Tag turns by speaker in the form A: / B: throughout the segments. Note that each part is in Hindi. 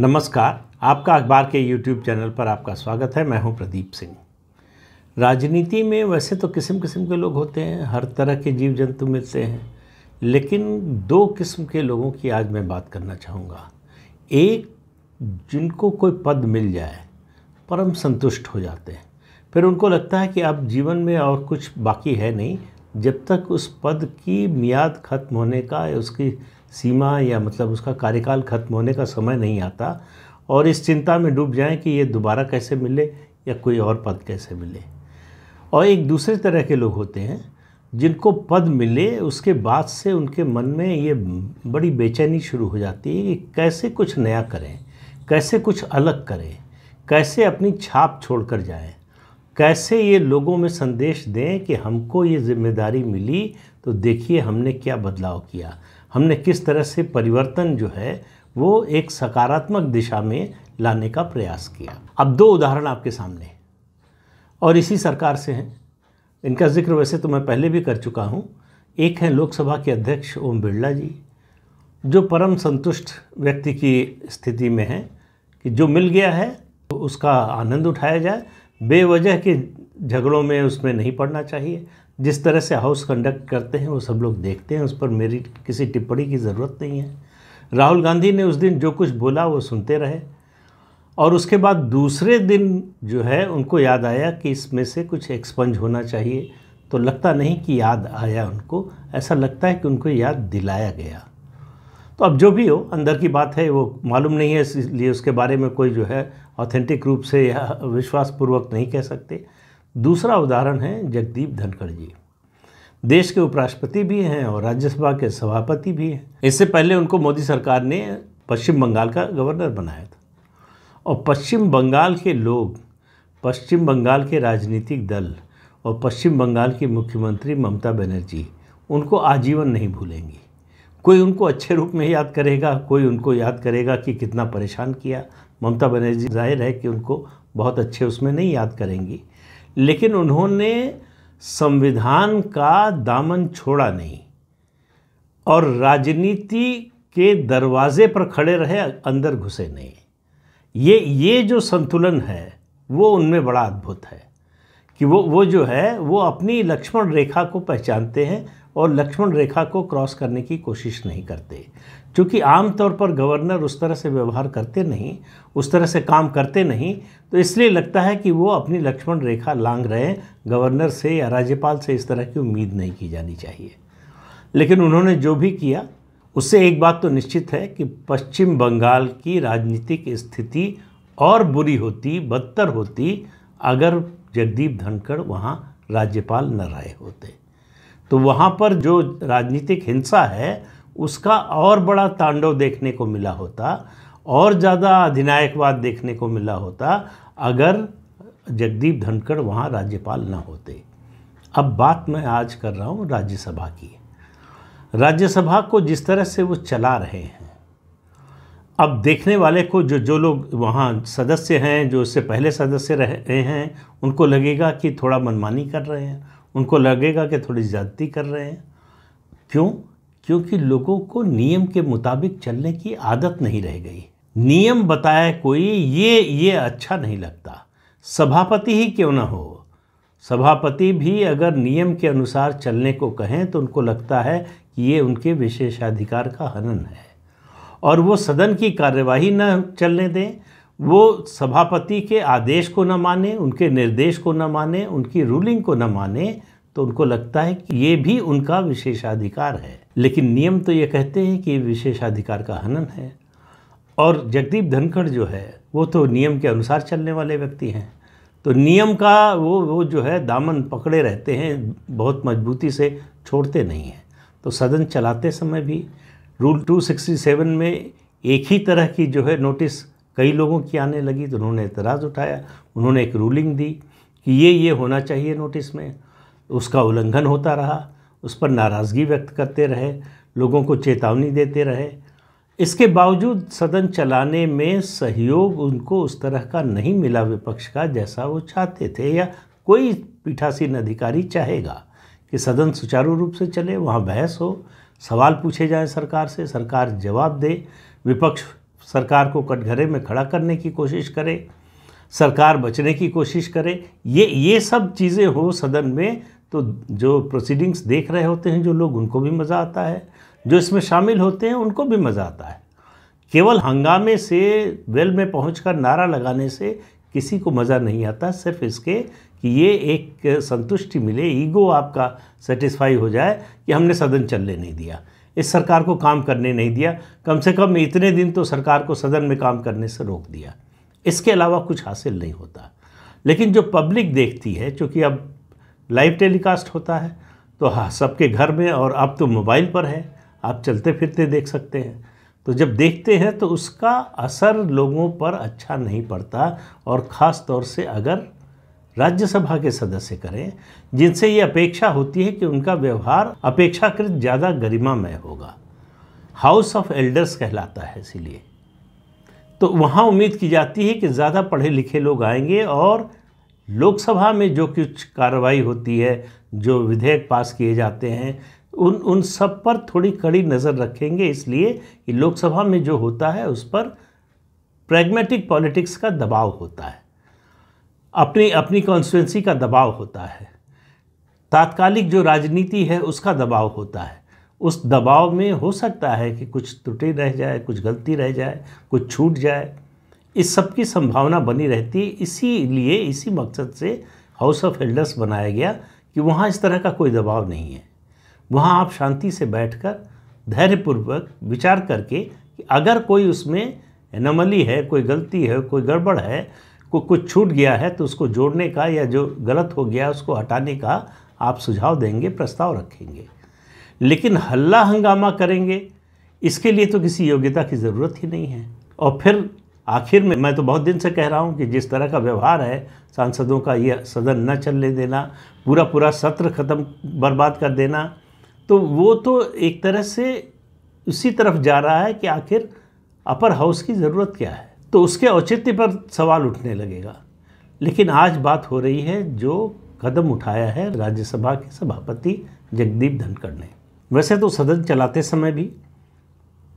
A: नमस्कार आपका अखबार के यूट्यूब चैनल पर आपका स्वागत है मैं हूं प्रदीप सिंह राजनीति में वैसे तो किस्म किस्म के लोग होते हैं हर तरह के जीव जंतु मिलते हैं लेकिन दो किस्म के लोगों की आज मैं बात करना चाहूँगा एक जिनको कोई पद मिल जाए परम संतुष्ट हो जाते हैं फिर उनको लगता है कि अब जीवन में और कुछ बाकी है नहीं जब तक उस पद की मियाद ख़त्म होने का या उसकी सीमा या मतलब उसका कार्यकाल खत्म होने का समय नहीं आता और इस चिंता में डूब जाएं कि ये दोबारा कैसे मिले या कोई और पद कैसे मिले और एक दूसरे तरह के लोग होते हैं जिनको पद मिले उसके बाद से उनके मन में ये बड़ी बेचैनी शुरू हो जाती है कि कैसे कुछ नया करें कैसे कुछ अलग करें कैसे अपनी छाप छोड़ कर जाएँ कैसे ये लोगों में संदेश दें कि हमको ये जिम्मेदारी मिली तो देखिए हमने क्या बदलाव किया हमने किस तरह से परिवर्तन जो है वो एक सकारात्मक दिशा में लाने का प्रयास किया अब दो उदाहरण आपके सामने और इसी सरकार से हैं इनका जिक्र वैसे तो मैं पहले भी कर चुका हूँ एक हैं लोकसभा के अध्यक्ष ओम बिरला जी जो परम संतुष्ट व्यक्ति की स्थिति में है कि जो मिल गया है तो उसका आनंद उठाया जाए बेवजह के झगड़ों में उसमें नहीं पड़ना चाहिए जिस तरह से हाउस कंडक्ट करते हैं वो सब लोग देखते हैं उस पर मेरी किसी टिप्पणी की ज़रूरत नहीं है राहुल गांधी ने उस दिन जो कुछ बोला वो सुनते रहे और उसके बाद दूसरे दिन जो है उनको याद आया कि इसमें से कुछ एक्सपंज होना चाहिए तो लगता नहीं कि याद आया उनको ऐसा लगता है कि उनको याद दिलाया गया तो अब जो भी हो अंदर की बात है वो मालूम नहीं है इसलिए उसके बारे में कोई जो है ऑथेंटिक रूप से या विश्वासपूर्वक नहीं कह सकते दूसरा उदाहरण है जगदीप धनखड़ जी देश के उपराष्ट्रपति भी हैं और राज्यसभा के सभापति भी हैं इससे पहले उनको मोदी सरकार ने पश्चिम बंगाल का गवर्नर बनाया था और पश्चिम बंगाल के लोग पश्चिम बंगाल के राजनीतिक दल और पश्चिम बंगाल की मुख्यमंत्री ममता बनर्जी उनको आजीवन नहीं भूलेंगी कोई उनको अच्छे रूप में याद करेगा कोई उनको याद करेगा कि कितना परेशान किया ममता बनर्जी जाहिर है कि उनको बहुत अच्छे उसमें नहीं याद करेंगी लेकिन उन्होंने संविधान का दामन छोड़ा नहीं और राजनीति के दरवाजे पर खड़े रहे अंदर घुसे नहीं ये ये जो संतुलन है वो उनमें बड़ा अद्भुत है कि वो वो जो है वो अपनी लक्ष्मण रेखा को पहचानते हैं और लक्ष्मण रेखा को क्रॉस करने की कोशिश नहीं करते क्योंकि आमतौर पर गवर्नर उस तरह से व्यवहार करते नहीं उस तरह से काम करते नहीं तो इसलिए लगता है कि वो अपनी लक्ष्मण रेखा लांग रहे गवर्नर से या राज्यपाल से इस तरह की उम्मीद नहीं की जानी चाहिए लेकिन उन्होंने जो भी किया उससे एक बात तो निश्चित है कि पश्चिम बंगाल की राजनीतिक स्थिति और बुरी होती बदतर होती अगर जगदीप धनखड़ वहाँ राज्यपाल न रहे होते तो वहाँ पर जो राजनीतिक हिंसा है उसका और बड़ा तांडव देखने को मिला होता और ज़्यादा अधिनायकवाद देखने को मिला होता अगर जगदीप धनखड़ वहाँ राज्यपाल ना होते अब बात मैं आज कर रहा हूँ राज्यसभा की राज्यसभा को जिस तरह से वो चला रहे हैं अब देखने वाले को जो जो लोग वहाँ सदस्य हैं जो इससे पहले सदस्य रहे हैं उनको लगेगा कि थोड़ा मनमानी कर रहे हैं उनको लगेगा कि थोड़ी ज़्यादती कर रहे हैं क्यों क्योंकि लोगों को नियम के मुताबिक चलने की आदत नहीं रह गई नियम बताया कोई ये ये अच्छा नहीं लगता सभापति ही क्यों ना हो सभापति भी अगर नियम के अनुसार चलने को कहें तो उनको लगता है कि ये उनके विशेषाधिकार का हनन है और वो सदन की कार्यवाही न चलने दें वो सभापति के आदेश को न माने उनके निर्देश को न माने उनकी रूलिंग को न माने तो उनको लगता है कि ये भी उनका विशेषाधिकार है लेकिन नियम तो ये कहते हैं कि विशेषाधिकार का हनन है और जगदीप धनखड़ जो है वो तो नियम के अनुसार चलने वाले व्यक्ति हैं तो नियम का वो वो जो है दामन पकड़े रहते हैं बहुत मजबूती से छोड़ते नहीं हैं तो सदन चलाते समय भी रूल 267 में एक ही तरह की जो है नोटिस कई लोगों की आने लगी तो उन्होंने एतराज़ उठाया उन्होंने एक रूलिंग दी कि ये ये होना चाहिए नोटिस में उसका उल्लंघन होता रहा उस पर नाराज़गी व्यक्त करते रहे लोगों को चेतावनी देते रहे इसके बावजूद सदन चलाने में सहयोग उनको उस तरह का नहीं मिला विपक्ष का जैसा वो चाहते थे या कोई पीठासीन अधिकारी चाहेगा कि सदन सुचारू रूप से चले वहाँ बहस हो सवाल पूछे जाएं सरकार से सरकार जवाब दे विपक्ष सरकार को कटघरे में खड़ा करने की कोशिश करे सरकार बचने की कोशिश करे ये ये सब चीज़ें हो सदन में तो जो प्रोसीडिंग्स देख रहे होते हैं जो लोग उनको भी मज़ा आता है जो इसमें शामिल होते हैं उनको भी मज़ा आता है केवल हंगामे से वेल में पहुँच कर नारा लगाने से किसी को मज़ा नहीं आता सिर्फ इसके कि ये एक संतुष्टि मिले ईगो आपका सेटिस्फाई हो जाए कि हमने सदन चलने नहीं दिया इस सरकार को काम करने नहीं दिया कम से कम इतने दिन तो सरकार को सदन में काम करने से रोक दिया इसके अलावा कुछ हासिल नहीं होता लेकिन जो पब्लिक देखती है चूँकि अब लाइव टेलीकास्ट होता है तो हाँ सबके घर में और अब तो मोबाइल पर है आप चलते फिरते देख सकते हैं तो जब देखते हैं तो उसका असर लोगों पर अच्छा नहीं पड़ता और ख़ास तौर से अगर राज्यसभा के सदस्य करें जिनसे ये अपेक्षा होती है कि उनका व्यवहार अपेक्षाकृत ज़्यादा गरिमामय होगा हाउस ऑफ एल्डर्स कहलाता है इसीलिए तो वहाँ उम्मीद की जाती है कि ज़्यादा पढ़े लिखे लोग आएंगे और लोकसभा में जो कुछ कार्रवाई होती है जो विधेयक पास किए जाते हैं उन उन सब पर थोड़ी कड़ी नज़र रखेंगे इसलिए कि लोकसभा में जो होता है उस पर प्रैग्मेटिक पॉलिटिक्स का दबाव होता है अपनी अपनी कॉन्स्टिटेंसी का दबाव होता है तात्कालिक जो राजनीति है उसका दबाव होता है उस दबाव में हो सकता है कि कुछ त्रुटि रह जाए कुछ गलती रह जाए कुछ छूट जाए इस सब की संभावना बनी रहती है लिए इसी मकसद से हाउस ऑफ एल्डर्स बनाया गया कि वहाँ इस तरह का कोई दबाव नहीं है वहाँ आप शांति से बैठकर धैर्यपूर्वक विचार करके कि अगर कोई उसमें एनमली है कोई गलती है कोई गड़बड़ है को कुछ छूट गया है तो उसको जोड़ने का या जो गलत हो गया उसको हटाने का आप सुझाव देंगे प्रस्ताव रखेंगे लेकिन हल्ला हंगामा करेंगे इसके लिए तो किसी योग्यता की ज़रूरत ही नहीं है और फिर आखिर में मैं तो बहुत दिन से कह रहा हूँ कि जिस तरह का व्यवहार है सांसदों का यह सदन न चलने देना पूरा पूरा सत्र ख़त्म बर्बाद कर देना तो वो तो एक तरह से उसी तरफ जा रहा है कि आखिर अपर हाउस की ज़रूरत क्या है तो उसके औचित्य पर सवाल उठने लगेगा लेकिन आज बात हो रही है जो कदम उठाया है राज्यसभा के सभापति जगदीप धनखड़ ने वैसे तो सदन चलाते समय भी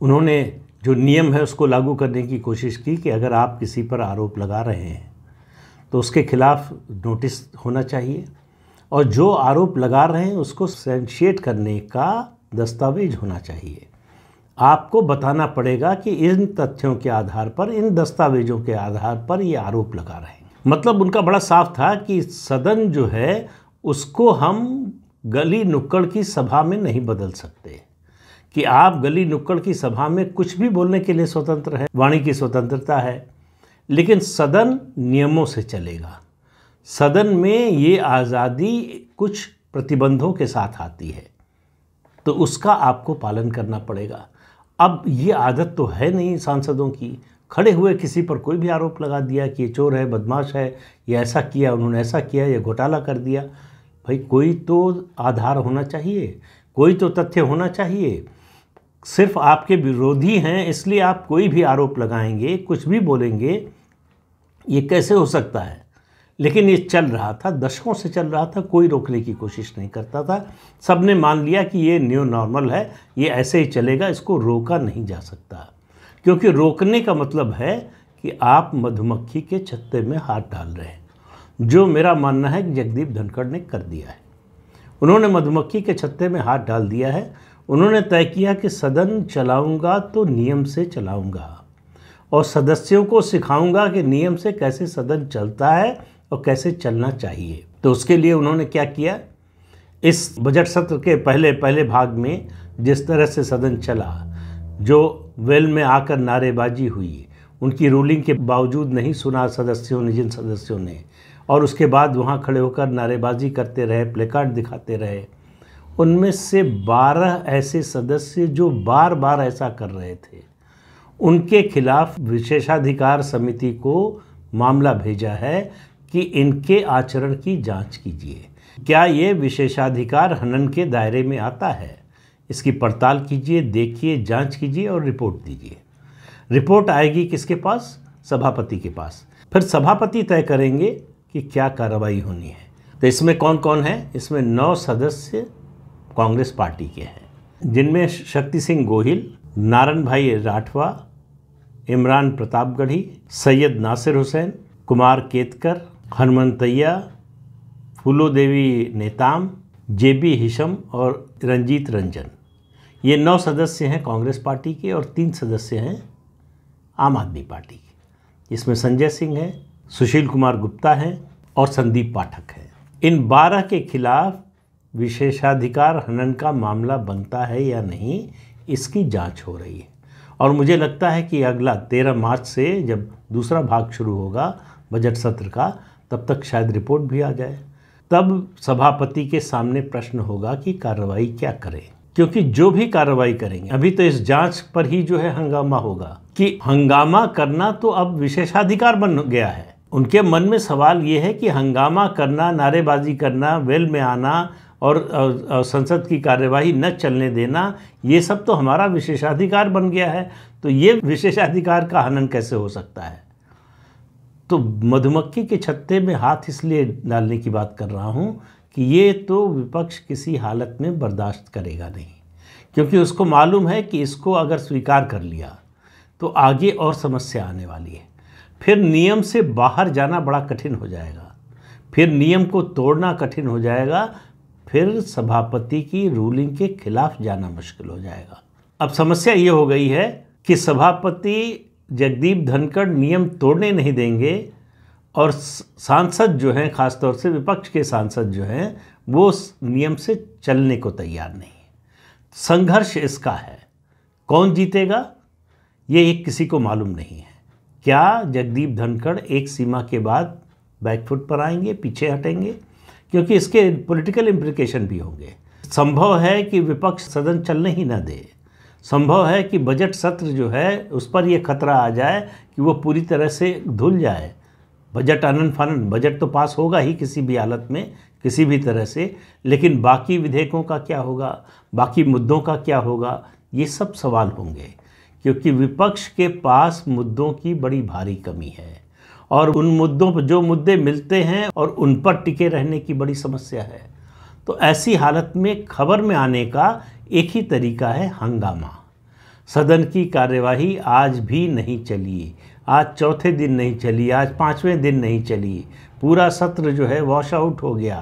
A: उन्होंने जो नियम है उसको लागू करने की कोशिश की कि अगर आप किसी पर आरोप लगा रहे हैं तो उसके खिलाफ नोटिस होना चाहिए और जो आरोप लगा रहे हैं उसको सेंशिएट करने का दस्तावेज होना चाहिए आपको बताना पड़ेगा कि इन तथ्यों के आधार पर इन दस्तावेजों के आधार पर ये आरोप लगा रहे हैं मतलब उनका बड़ा साफ था कि सदन जो है उसको हम गली नुक्कड़ की सभा में नहीं बदल सकते कि आप गली नुक्कड़ की सभा में कुछ भी बोलने के लिए स्वतंत्र है वाणी की स्वतंत्रता है लेकिन सदन नियमों से चलेगा सदन में ये आज़ादी कुछ प्रतिबंधों के साथ आती है तो उसका आपको पालन करना पड़ेगा अब ये आदत तो है नहीं सांसदों की खड़े हुए किसी पर कोई भी आरोप लगा दिया कि ये चोर है बदमाश है ये ऐसा किया उन्होंने ऐसा किया ये घोटाला कर दिया भाई कोई तो आधार होना चाहिए कोई तो तथ्य होना चाहिए सिर्फ आपके विरोधी हैं इसलिए आप कोई भी आरोप लगाएंगे कुछ भी बोलेंगे ये कैसे हो सकता है लेकिन ये चल रहा था दशकों से चल रहा था कोई रोकने की कोशिश नहीं करता था सब ने मान लिया कि ये न्यू नॉर्मल है ये ऐसे ही चलेगा इसको रोका नहीं जा सकता क्योंकि रोकने का मतलब है कि आप मधुमक्खी के छत्ते में हाथ डाल रहे हैं जो मेरा मानना है कि जगदीप धनखड़ ने कर दिया है उन्होंने मधुमक्खी के छत्ते में हाथ डाल दिया है उन्होंने तय किया कि सदन चलाऊंगा तो नियम से चलाऊंगा और सदस्यों को सिखाऊंगा कि नियम से कैसे सदन चलता है और कैसे चलना चाहिए तो उसके लिए उन्होंने क्या किया इस बजट सत्र के पहले पहले भाग में जिस तरह से सदन चला जो वेल में आकर नारेबाजी हुई उनकी रूलिंग के बावजूद नहीं सुना सदस्यों ने जिन सदस्यों ने और उसके बाद वहाँ खड़े होकर नारेबाजी करते रहे प्लेकार्ड दिखाते रहे उनमें से 12 ऐसे सदस्य जो बार बार ऐसा कर रहे थे उनके खिलाफ विशेषाधिकार समिति को मामला भेजा है कि इनके आचरण की जांच कीजिए क्या ये विशेषाधिकार हनन के दायरे में आता है इसकी पड़ताल कीजिए देखिए जांच कीजिए और रिपोर्ट दीजिए रिपोर्ट आएगी किसके पास सभापति के पास फिर सभापति तय करेंगे कि क्या कार्रवाई होनी है तो इसमें कौन कौन है इसमें नौ सदस्य कांग्रेस पार्टी के हैं जिनमें शक्ति सिंह गोहिल नारायण भाई राठवा इमरान प्रतापगढ़ी सैयद नासिर हुसैन कुमार केतकर हनुमंतैया फूलो देवी नेताम जे बी हिशम और रंजीत रंजन ये नौ सदस्य हैं कांग्रेस पार्टी के और तीन सदस्य हैं आम आदमी पार्टी के इसमें संजय सिंह हैं सुशील कुमार गुप्ता हैं और संदीप पाठक हैं इन बारह के खिलाफ विशेषाधिकार हनन का मामला बनता है या नहीं इसकी जांच हो रही है और मुझे लगता है कि अगला तेरह मार्च से जब दूसरा भाग शुरू होगा बजट सत्र का तब तक शायद रिपोर्ट भी आ जाए तब सभापति के सामने प्रश्न होगा कि कार्रवाई क्या करें क्योंकि जो भी कार्रवाई करेंगे अभी तो इस जांच पर ही जो है हंगामा होगा कि हंगामा करना तो अब विशेषाधिकार बन गया है उनके मन में सवाल ये है कि हंगामा करना नारेबाजी करना वेल में आना और संसद की कार्यवाही न चलने देना ये सब तो हमारा विशेषाधिकार बन गया है तो ये विशेषाधिकार का हनन कैसे हो सकता है तो मधुमक्खी के छत्ते में हाथ इसलिए डालने की बात कर रहा हूँ कि ये तो विपक्ष किसी हालत में बर्दाश्त करेगा नहीं क्योंकि उसको मालूम है कि इसको अगर स्वीकार कर लिया तो आगे और समस्या आने वाली है फिर नियम से बाहर जाना बड़ा कठिन हो जाएगा फिर नियम को तोड़ना कठिन हो जाएगा फिर सभापति की रूलिंग के खिलाफ जाना मुश्किल हो जाएगा अब समस्या ये हो गई है कि सभापति जगदीप धनखड़ नियम तोड़ने नहीं देंगे और सांसद जो हैं खासतौर से विपक्ष के सांसद जो हैं वो नियम से चलने को तैयार नहीं संघर्ष इसका है कौन जीतेगा ये एक किसी को मालूम नहीं है क्या जगदीप धनखड़ एक सीमा के बाद बैकफुट पर आएंगे पीछे हटेंगे क्योंकि इसके पॉलिटिकल इम्प्लीकेशन भी होंगे संभव है कि विपक्ष सदन चलने ही ना दे संभव है कि बजट सत्र जो है उस पर यह खतरा आ जाए कि वो पूरी तरह से धुल जाए बजट अनन फनन बजट तो पास होगा ही किसी भी हालत में किसी भी तरह से लेकिन बाकी विधेयकों का क्या होगा बाकी मुद्दों का क्या होगा ये सब सवाल होंगे क्योंकि विपक्ष के पास मुद्दों की बड़ी भारी कमी है और उन मुद्दों पर जो मुद्दे मिलते हैं और उन पर टिके रहने की बड़ी समस्या है तो ऐसी हालत में खबर में आने का एक ही तरीका है हंगामा सदन की कार्यवाही आज भी नहीं चली आज चौथे दिन नहीं चली आज पाँचवें दिन नहीं चली पूरा सत्र जो है वॉश आउट हो गया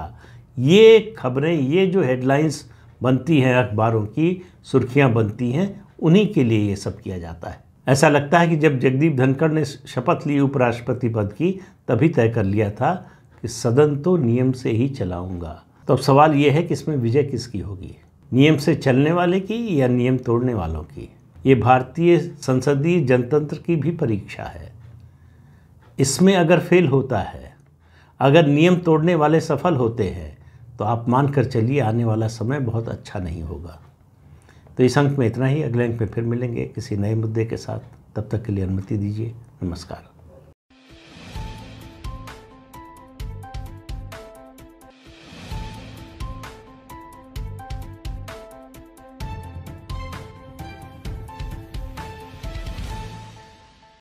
A: ये खबरें ये जो हेडलाइंस बनती हैं अखबारों की सुर्खियां बनती हैं उन्हीं के लिए ये सब किया जाता है ऐसा लगता है कि जब जगदीप धनखड़ ने शपथ ली उपराष्ट्रपति पद की तभी तय कर लिया था कि सदन तो नियम से ही चलाऊंगा तो अब सवाल यह है कि इसमें विजय किसकी होगी नियम से चलने वाले की या नियम तोड़ने वालों की ये भारतीय संसदीय जनतंत्र की भी परीक्षा है इसमें अगर फेल होता है अगर नियम तोड़ने वाले सफल होते हैं तो आप मान कर चलिए आने वाला समय बहुत अच्छा नहीं होगा तो इस अंक में इतना ही अगले अंक में फिर मिलेंगे किसी नए मुद्दे के साथ तब तक के लिए अनुमति दीजिए नमस्कार